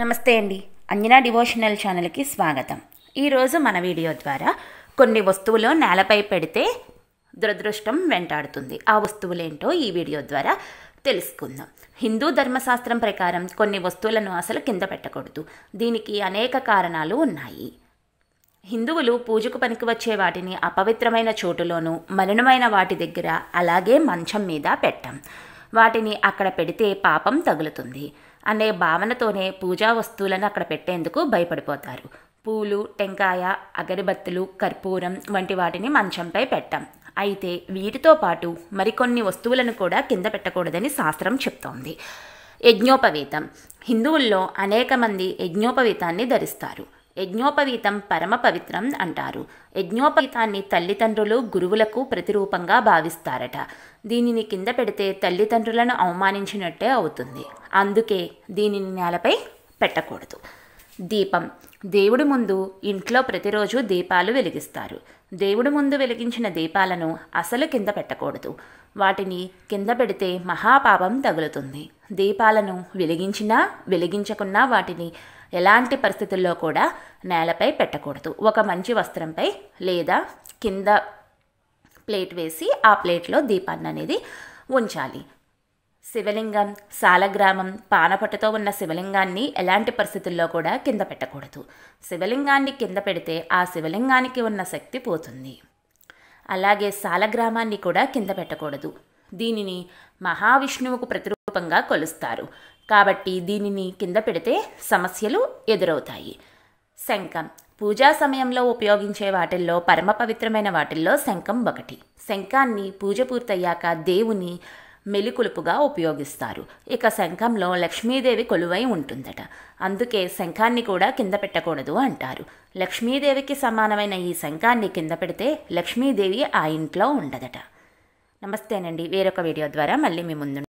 నమస్తే అండి అంజనా డివోషనల్ ఛానల్కి స్వాగతం ఈరోజు మన వీడియో ద్వారా కొన్ని వస్తువులు నేలపై పెడితే దురదృష్టం వెంటాడుతుంది ఆ వస్తువులేంటో ఈ వీడియో ద్వారా తెలుసుకుందాం హిందూ ధర్మశాస్త్రం ప్రకారం కొన్ని వస్తువులను అసలు కింద పెట్టకూడదు దీనికి అనేక కారణాలు ఉన్నాయి హిందువులు పూజకు పనికి వచ్చే వాటిని అపవిత్రమైన చోటులోనూ మలినమైన వాటి దగ్గర అలాగే మంచం మీద పెట్టాం వాటిని అక్కడ పెడితే పాపం తగులుతుంది అనే భావనతోనే పూజా వస్తువులను అక్కడ పెట్టేందుకు భయపడిపోతారు పూలు టెంకాయ అగరబత్తులు కర్పూరం వంటి వాటిని మంచంపై పెట్టాం అయితే వీటితో పాటు మరికొన్ని వస్తువులను కూడా కింద పెట్టకూడదని శాస్త్రం చెప్తోంది యజ్ఞోపవీతం హిందువుల్లో అనేక మంది యజ్ఞోపవీతాన్ని ధరిస్తారు యజ్ఞోపవీతం పరమ పవిత్రం అంటారు యజ్ఞోపవీతాన్ని తల్లిదండ్రులు గురువులకు ప్రతిరూపంగా భావిస్తారట దీనిని కింద పెడితే తల్లిదండ్రులను అవమానించినట్టే అవుతుంది అందుకే దీనిని నేలపై పెట్టకూడదు దీపం దేవుడి ముందు ఇంట్లో ప్రతిరోజు దీపాలు వెలిగిస్తారు దేవుడి ముందు వెలిగించిన దీపాలను అసలు కింద పెట్టకూడదు వాటిని కింద పెడితే మహాపాపం తగులుతుంది దీపాలను వెలిగించినా వెలిగించకున్నా వాటిని ఎలాంటి పరిస్థితుల్లో కూడా నేలపై పెట్టకూడదు ఒక మంచి వస్త్రంపై లేదా కింద ప్లేట్ వేసి ఆ ప్లేట్లో దీపాన్ని అనేది ఉంచాలి శివలింగం సాలగ్రామం పానపట్టుతో ఉన్న శివలింగాన్ని ఎలాంటి పరిస్థితుల్లో కూడా కింద పెట్టకూడదు శివలింగాన్ని కింద పెడితే ఆ శివలింగానికి ఉన్న శక్తి పోతుంది అలాగే సాలగ్రామాన్ని కూడా కింద పెట్టకూడదు దీనిని మహావిష్ణువుకు ప్రతిరూ రూపంగా కొలుస్తారు కాబట్టి దీనిని కింద పెడితే సమస్యలు ఎదురవుతాయి శంఖం పూజా సమయంలో ఉపయోగించే వాటిల్లో పరమ పవిత్రమైన వాటిల్లో శంఖం ఒకటి శంఖాన్ని పూజ పూర్తయ్యాక దేవుని మెలికులుపుగా ఉపయోగిస్తారు ఇక శంఖంలో లక్ష్మీదేవి కొలువై ఉంటుందట అందుకే శంఖాన్ని కూడా కింద పెట్టకూడదు అంటారు లక్ష్మీదేవికి సమానమైన ఈ శంఖాన్ని కింద పెడితే లక్ష్మీదేవి ఆ ఇంట్లో ఉండదట నమస్తేనండి వేరొక వీడియో ద్వారా మళ్ళీ మీ ముందు